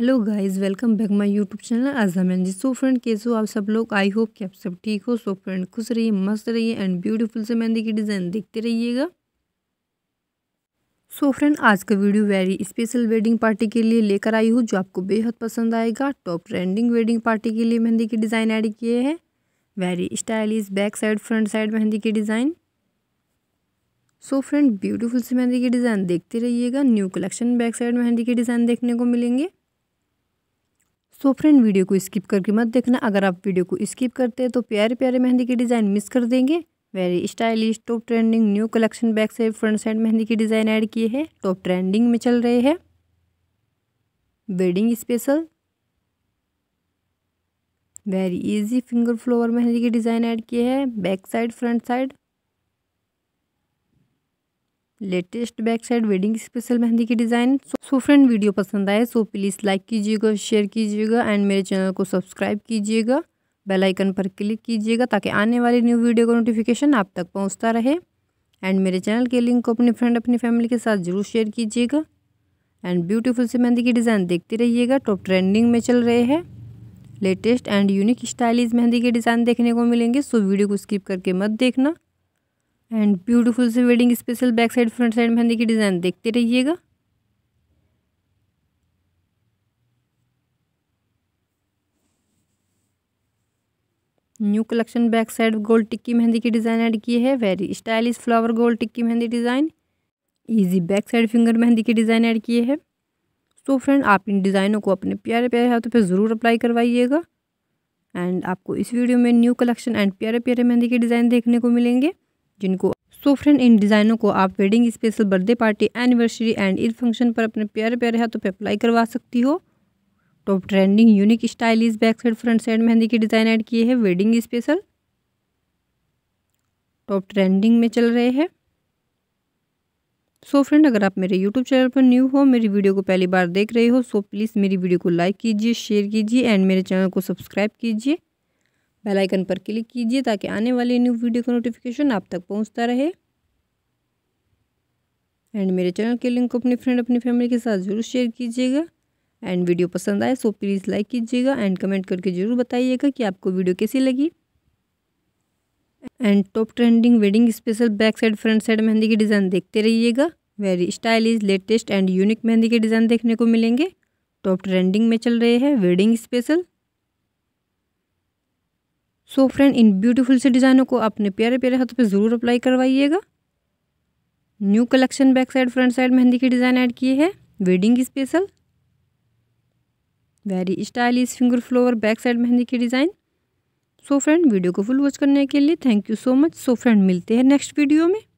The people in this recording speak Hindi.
hello guys welcome back my YouTube channel आजामैन जी सो फ्रेंड कैसे हो आप सब लोग आई होप कि आप सब ठीक हो सो फ्रेंड खुश रहिए मस्त रहिए एंड ब्यूटीफुल से मेहंदी की डिज़ाइन देखते रहिएगा सो so फ्रेंड आज का video very special wedding party के लिए लेकर आई हूँ जो आपको बेहद पसंद आएगा टॉप ट्रेंडिंग वेडिंग पार्टी के लिए मेहंदी की डिज़ाइन ऐड किए हैं very stylish back side front side mehndi की डिज़ाइन सो फ्रेंड ब्यूटीफुल से मेहंदी की डिज़ाइन देखते रहिएगा new collection back side mehndi की डिज़ाइन देखने को मिलेंगे सो फ्रेंड वीडियो को स्किप करके मत देखना अगर आप वीडियो को स्किप करते हैं तो प्यारे प्यारे मेहंदी के डिज़ाइन मिस कर देंगे very stylish top trending new collection back से फ्रंट साइड मेहंदी के डिज़ाइन ऐड किए हैं टॉप ट्रेंडिंग में चल रहे हैं wedding special very easy finger flower mehndi के डिज़ाइन ऐड किए हैं back side front side latest back side wedding special mehndi की डिज़ाइन सो फ्रेंड वीडियो पसंद आए सो तो प्लीज़ लाइक कीजिएगा शेयर कीजिएगा एंड मेरे चैनल को सब्सक्राइब कीजिएगा बेल आइकन पर क्लिक कीजिएगा ताकि आने वाली न्यू वीडियो का नोटिफिकेशन आप तक पहुंचता रहे एंड मेरे चैनल के लिंक को अपने फ्रेंड अपनी फैमिली के साथ जरूर शेयर कीजिएगा एंड ब्यूटीफुल से मेहंदी की डिज़ाइन देखते रहिएगा टॉप ट्रेंडिंग में चल रहे हैं latest and unique stylish mehndi के डिज़ाइन देखने को मिलेंगे सो वीडियो को स्किप करके मत देखना एंड ब्यूटीफुल से wedding special back side front side mehndi की डिज़ाइन देखते रहिएगा new collection back side gold tikki mehndi की डिज़ाइन ऐड की है very stylish flower gold tikki mehndi design easy back side finger mehndi की डिज़ाइन ऐड किए है सो so फ्रेंड आप इन डिज़ाइनों को अपने प्यारे प्यारे हाथों पर ज़रूर अप्लाई करवाइएगा एंड आपको इस वीडियो में न्यू कलेक्शन एंड प्यारे प्यारे मेहंदी के डिज़ाइन देखने को मिलेंगे जिनको सो फ्रेंड इन डिज़ाइनों को आप wedding special birthday party anniversary and Eid function पर अपने प्यारे प्यारे हाथों पर अप्लाई करवा सकती हो top trending unique stylish back side front side mehndi के डिज़ाइन ऐड किए हैं वेडिंग स्पेशल टॉप ट्रेंडिंग में चल रहे हैं सो so फ्रेंड अगर आप मेरे यूट्यूब चैनल पर न्यू हो मेरी वीडियो को पहली बार देख रहे हो सो प्लीज़ मेरी वीडियो को लाइक कीजिए शेयर कीजिए एंड मेरे चैनल को सब्सक्राइब कीजिए बेल आइकन पर क्लिक कीजिए ताकि आने वाली न्यू वीडियो का नोटिफिकेशन आप तक पहुंचता रहे एंड मेरे चैनल के लिंक को अपने फ्रेंड अपनी फैमिली के साथ ज़रूर शेयर कीजिएगा एंड वीडियो पसंद आए सो प्लीज़ लाइक कीजिएगा एंड कमेंट करके ज़रूर बताइएगा कि आपको वीडियो कैसी लगी and top trending wedding special back side front side mehndi के डिज़ाइन देखते रहिएगा very stylish latest and unique mehndi के डिज़ाइन देखने को मिलेंगे टॉप ट्रेंडिंग में चल रहे हैं वेडिंग स्पेशल सो फ्रेंड इन ब्यूटीफुल से डिज़ाइनों को अपने प्यारे प्यारे हाथों पे ज़रूर अप्लाई करवाइएगा new collection back side front side mehndi के डिज़ाइन ऐड किए हैं wedding special very stylish finger flower back side mehndi के डिज़ाइन सो फ्रेंड वीडियो को फुल वॉच करने के लिए thank you so much so friend मिलते हैं नेक्स्ट वीडियो में